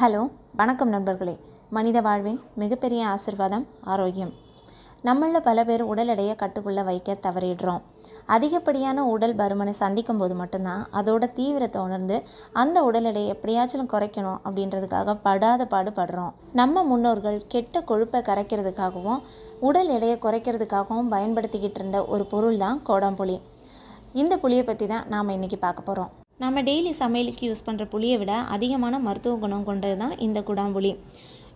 hello வணக்கம் நண்பர்களே மனித வாழ்வின் மிகப்பெரிய ஆசிர்வாதம் ஆரோக்கியம் நம்மளில் பல பேர் உடல் எடையை கட்டுக்குள்ளே வைக்க தவறிடுறோம் அதிகப்படியான உடல் பருமனை சந்திக்கும் போது மட்டும்தான் அதோட தீவிரத்தை உணர்ந்து அந்த உடல் எடையை எப்படியாச்சும் குறைக்கணும் அப்படின்றதுக்காக படாத பாடுபடுறோம் நம்ம முன்னோர்கள் கெட்ட கொழுப்பை கரைக்கிறதுக்காகவும் உடல் எடையை குறைக்கிறதுக்காகவும் பயன்படுத்திக்கிட்டு இருந்த ஒரு பொருள் தான் கோடம்புலி இந்த புளியை பற்றி தான் நாம் இன்றைக்கி பார்க்க போகிறோம் நம்ம டெய்லி சமையலுக்கு யூஸ் பண்ணுற புளியை விட அதிகமான மருத்துவ குணம் கொண்டது தான் இந்த குடாம்புளி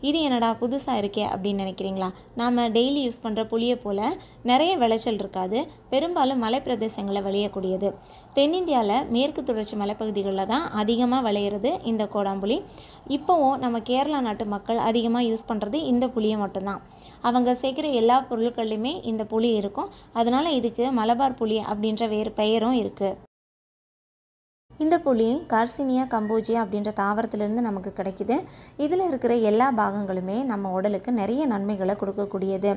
இது என்னடா புதுசாக இருக்கே அப்படின்னு நினைக்கிறீங்களா நாம் டெய்லி யூஸ் பண்ணுற புளியை போல் நிறைய விளைச்சல் இருக்காது பெரும்பாலும் மலை பிரதேசங்களில் விளையக்கூடியது தென்னிந்தியாவில் மேற்கு தொடர்ச்சி மலைப்பகுதிகளில் தான் அதிகமாக விளையிறது இந்த கோடாம்புளி இப்போவும் நம்ம கேரளா நாட்டு மக்கள் அதிகமாக யூஸ் பண்ணுறது இந்த புளியை மட்டும்தான் அவங்க சேர்க்குற எல்லா பொருட்கள்லையுமே இந்த புளி இருக்கும் அதனால் இதுக்கு மலபார் புளி அப்படின்ற வேறு பெயரும் இருக்குது இந்த புளி கார்சினியா கம்போஜியா அப்படின்ற தாவரத்திலிருந்து நமக்கு கிடைக்கிது இதில் இருக்கிற எல்லா பாகங்களுமே நம்ம உடலுக்கு நிறைய நன்மைகளை கொடுக்கக்கூடியது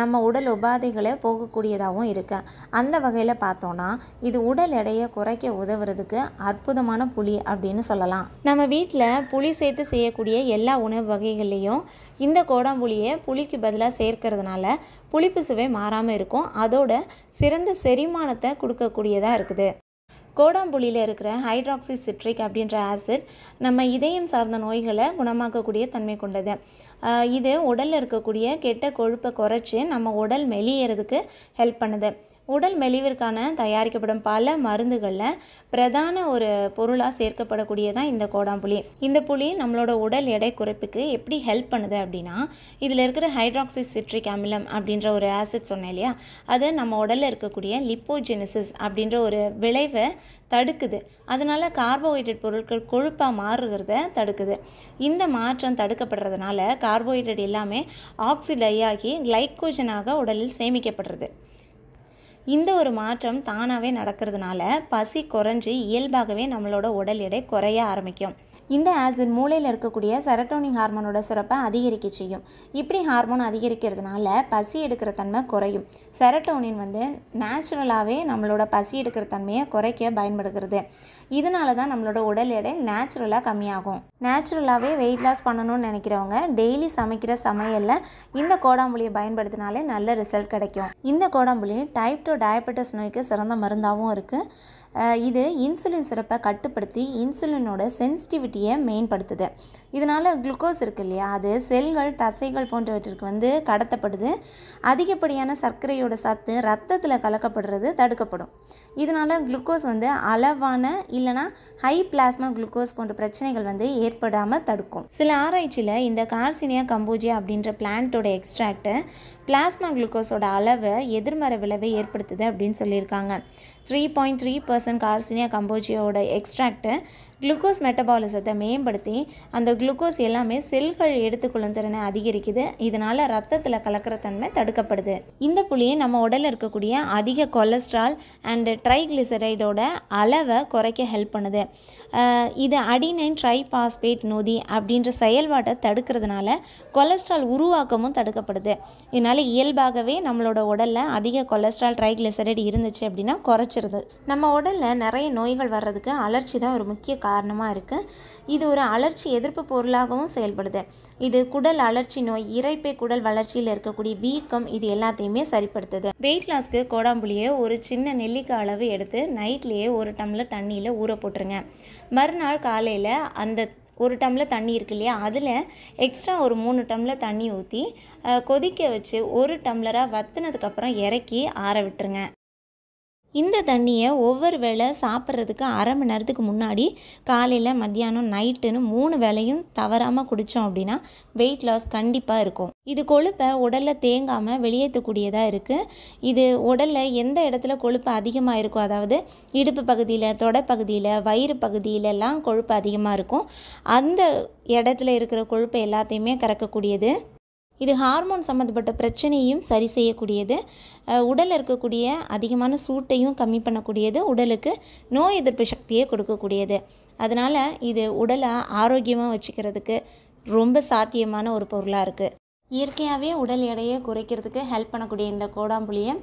நம்ம உடல் உபாதைகளை போகக்கூடியதாகவும் இருக்குது அந்த வகையில் பார்த்தோன்னா இது உடல் எடையை குறைக்க உதவுறதுக்கு அற்புதமான புளி அப்படின்னு சொல்லலாம் நம்ம வீட்டில் புளி சேர்த்து செய்யக்கூடிய எல்லா உணவு வகைகள்லேயும் இந்த கோடாம்புளியை புளிக்கு பதிலாக சேர்க்கறதுனால புளிப்பு சுவை மாறாமல் இருக்கும் அதோட சிறந்த செரிமானத்தை கொடுக்கக்கூடியதாக இருக்குது கோடாம்புலியில் இருக்கிற ஹைட்ராக்சி சிட்ரிக் அப்படின்ற ஆசிட் நம்ம இதயம் சார்ந்த நோய்களை குணமாக்கக்கூடிய தன்மை கொண்டது இது உடலில் இருக்கக்கூடிய கெட்ட கொழுப்பை குறைச்சி நம்ம உடல் மெலியறதுக்கு ஹெல்ப் பண்ணுது உடல் மெலிவிற்கான தயாரிக்கப்படும் பல மருந்துகளில் பிரதான ஒரு பொருளாக சேர்க்கப்படக்கூடியதான் இந்த கோடாம்புளி இந்த புளி நம்மளோட உடல் எடை குறைப்புக்கு எப்படி ஹெல்ப் பண்ணுது அப்படின்னா இதில் இருக்கிற ஹைட்ராக்சி சிட்ரிக் அமிலம் அப்படின்ற ஒரு ஆசிட் சொன்னேன் இல்லையா அது நம்ம உடலில் இருக்கக்கூடிய லிப்போஜெனிசிஸ் அப்படின்ற ஒரு விளைவை தடுக்குது அதனால் கார்போஹைட்ரேட் பொருட்கள் கொழுப்பாக மாறுகிறத தடுக்குது இந்த மாற்றம் தடுக்கப்படுறதுனால கார்போஹைட்ரேட் எல்லாமே ஆக்சிடையாகி கிளைக்கோஜனாக உடலில் சேமிக்கப்படுறது இந்த ஒரு மாற்றம் தானாகவே நடக்கிறதுனால பசி குறைஞ்சி இயல்பாகவே நம்மளோட உடல் எடை குறைய ஆரம்பிக்கும் இந்த ஆசிட் மூளையில் இருக்கக்கூடிய செரட்டோனின் ஹார்மோனோட சுரப்பை அதிகரிக்க செய்யும் இப்படி ஹார்மோன் அதிகரிக்கிறதுனால பசி எடுக்கிற தன்மை குறையும் செரட்டோனின் வந்து நேச்சுரலாகவே நம்மளோட பசி எடுக்கிற தன்மையை குறைக்க பயன்படுகிறது இதனால தான் நம்மளோட உடல் எடை நேச்சுரலாக கம்மியாகும் நேச்சுரலாகவே வெயிட் லாஸ் பண்ணணும்னு நினைக்கிறவங்க டெய்லி சமைக்கிற சமையலில் இந்த கோடாம்புலியை பயன்படுத்தினாலே நல்ல ரிசல்ட் கிடைக்கும் இந்த கோடாம்புலி டைப் டூ டயபெட்டிஸ் நோய்க்கு சிறந்த மருந்தாகவும் இருக்குது இது இன்சுலின் சிறப்பை கட்டுப்படுத்தி இன்சுலினோட சென்சிட்டிவிட்டி இம்யூனிட்டியை மேம்படுத்துது இதனால் குளுக்கோஸ் இருக்கு இல்லையா அது செல்கள் தசைகள் போன்றவற்றிற்கு வந்து கடத்தப்படுது அதிகப்படியான சர்க்கரையோட சத்து ரத்தத்தில் கலக்கப்படுறது தடுக்கப்படும் இதனால் குளுக்கோஸ் வந்து அளவான இல்லைனா ஹை பிளாஸ்மா குளுக்கோஸ் போன்ற பிரச்சனைகள் வந்து ஏற்படாமல் தடுக்கும் சில ஆராய்ச்சியில் இந்த கார்சினியா கம்போஜியா அப்படின்ற பிளான்ட்டோட எக்ஸ்ட்ராக்டை பிளாஸ்மா குளுக்கோஸோட அளவை எதிர்மறை விளைவை ஏற்படுத்துது அப்படின்னு சொல்லியிருக்காங்க three point three percent garcinia கம்போஜியோட எக்ஸ்ட்ராக்ட்டு குளுக்கோஸ் மெட்டபாலிசத்தை மேம்படுத்தி அந்த குளுக்கோஸ் எல்லாமே செல்கள் எடுத்துக்கொள்ளும் திறனை அதிகரிக்குது இதனால் ரத்தத்தில் கலக்கிற தன்மை தடுக்கப்படுது இந்த புளியை நம்ம உடலில் இருக்கக்கூடிய அதிக கொலஸ்ட்ரால் அண்டு ட்ரைக்ளிசரைடோட அளவை குறைக்க ஹெல்ப் பண்ணுது இது அடினைன் ட்ரைபாஸ்பேட் நொதி அப்படின்ற செயல்பாட்டை தடுக்கிறதுனால கொலஸ்ட்ரால் உருவாக்கமும் தடுக்கப்படுது இதனால் அதனால் இயல்பாகவே நம்மளோட உடலில் அதிக கொலஸ்ட்ரால் ட்ரைக்ளிசரைடு இருந்துச்சு அப்படின்னா குறைச்சிருது நம்ம உடலில் நிறைய நோய்கள் வர்றதுக்கு அலர்ச்சி தான் ஒரு முக்கிய காரணமாக இருக்குது இது ஒரு அலர்ச்சி எதிர்ப்பு பொருளாகவும் செயல்படுது இது குடல் அலர்ச்சி நோய் இறைப்பை குடல் வளர்ச்சியில் இருக்கக்கூடிய வீக்கம் இது எல்லாத்தையுமே சரிப்படுத்துது வெயிட் லாஸ்க்கு கோடாம்புளியை ஒரு சின்ன நெல்லிக்காய் அளவு எடுத்து நைட்லேயே ஒரு டம்ளர் தண்ணியில் ஊற போட்டுருங்க மறுநாள் காலையில் அந்த ஒரு டம்ளர் தண்ணி இருக்கு இல்லையா அதில் எக்ஸ்ட்ரா ஒரு மூணு டம்ளர் தண்ணி ஊற்றி கொதிக்க வச்சு ஒரு டம்ளராக வற்றினதுக்கப்புறம் இறக்கி ஆற விட்டுருங்க இந்த தண்ணியை ஒவ்வொரு வேளை சாப்பிட்றதுக்கு அரை மணி நேரத்துக்கு முன்னாடி காலையில் மத்தியானம் நைட்டுன்னு மூணு வேலையும் தவறாமல் குடித்தோம் அப்படின்னா வெயிட் லாஸ் கண்டிப்பாக இருக்கும் இது கொழுப்பை உடலில் தேங்காமல் வெளியேற்றக்கூடியதாக இருக்குது இது உடலில் எந்த இடத்துல கொழுப்பு அதிகமாக இருக்கும் அதாவது இடுப்பு பகுதியில் தொடப்பகுதியில் வயிறு பகுதியிலலாம் கொழுப்பு அதிகமாக இருக்கும் அந்த இடத்துல இருக்கிற கொழுப்பை எல்லாத்தையுமே கறக்கக்கூடியது இது ஹார்மோன் சம்மந்தப்பட்ட பிரச்சனையும் சரி செய்யக்கூடியது உடலில் இருக்கக்கூடிய அதிகமான சூட்டையும் கம்மி பண்ணக்கூடியது உடலுக்கு நோய் எதிர்ப்பு சக்தியை கொடுக்கக்கூடியது அதனால் இது உடலை ஆரோக்கியமாக வச்சுக்கிறதுக்கு ரொம்ப சாத்தியமான ஒரு பொருளாக இருக்குது இயற்கையாகவே உடல் எடையை குறைக்கிறதுக்கு ஹெல்ப் பண்ணக்கூடிய இந்த கோடாம்புளியை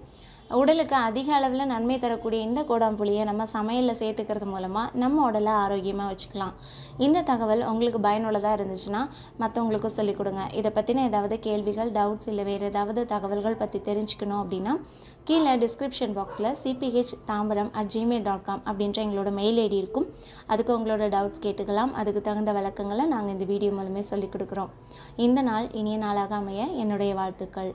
உடலுக்கு அதிக அளவில் நன்மை தரக்கூடிய இந்த கோடாம்புளியை நம்ம சமையலில் சேர்த்துக்கிறது மூலமாக நம்ம உடலை ஆரோக்கியமாக வச்சுக்கலாம் இந்த தகவல் உங்களுக்கு பயனுள்ளதாக இருந்துச்சுன்னா மற்றவங்களுக்கும் சொல்லிக் கொடுங்க இதை பற்றின ஏதாவது கேள்விகள் டவுட்ஸ் இல்லை வேறு ஏதாவது தகவல்கள் பற்றி தெரிஞ்சுக்கணும் அப்படின்னா கீழே டிஸ்கிரிப்ஷன் பாக்ஸில் CBH Tambaram at Gmail dot com அப்படின்ற எங்களோட மெயில் ஐடி இருக்கும் அதுக்கு உங்களோட டவுட்ஸ் கேட்டுக்கலாம் அதுக்கு தகுந்த விளக்கங்களை நாங்கள் இந்த வீடியோ மூலமே சொல்லிக் கொடுக்குறோம் இந்த நாள் இனிய நாளாக அமைய என்னுடைய வாழ்த்துக்கள்